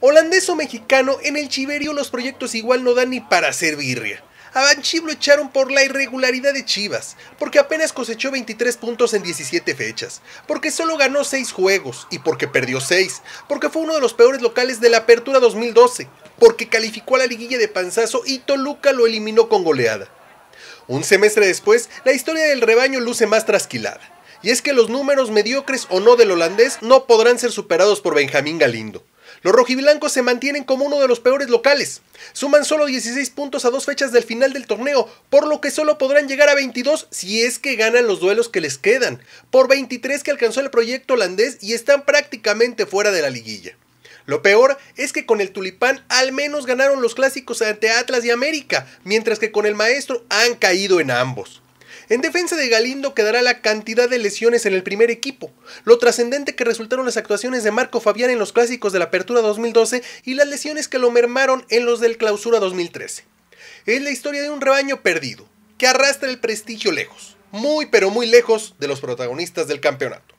Holandés o mexicano, en el Chiverio los proyectos igual no dan ni para hacer birria. A Banchib lo echaron por la irregularidad de Chivas, porque apenas cosechó 23 puntos en 17 fechas, porque solo ganó 6 juegos y porque perdió 6, porque fue uno de los peores locales de la Apertura 2012, porque calificó a la liguilla de panzazo y Toluca lo eliminó con goleada. Un semestre después, la historia del rebaño luce más trasquilada, y es que los números mediocres o no del holandés no podrán ser superados por Benjamín Galindo. Los rojiblancos se mantienen como uno de los peores locales. Suman solo 16 puntos a dos fechas del final del torneo, por lo que solo podrán llegar a 22 si es que ganan los duelos que les quedan, por 23 que alcanzó el proyecto holandés y están prácticamente fuera de la liguilla. Lo peor es que con el Tulipán al menos ganaron los clásicos ante Atlas y América, mientras que con el Maestro han caído en ambos. En defensa de Galindo quedará la cantidad de lesiones en el primer equipo, lo trascendente que resultaron las actuaciones de Marco Fabián en los clásicos de la Apertura 2012 y las lesiones que lo mermaron en los del Clausura 2013. Es la historia de un rebaño perdido, que arrastra el prestigio lejos, muy pero muy lejos de los protagonistas del campeonato.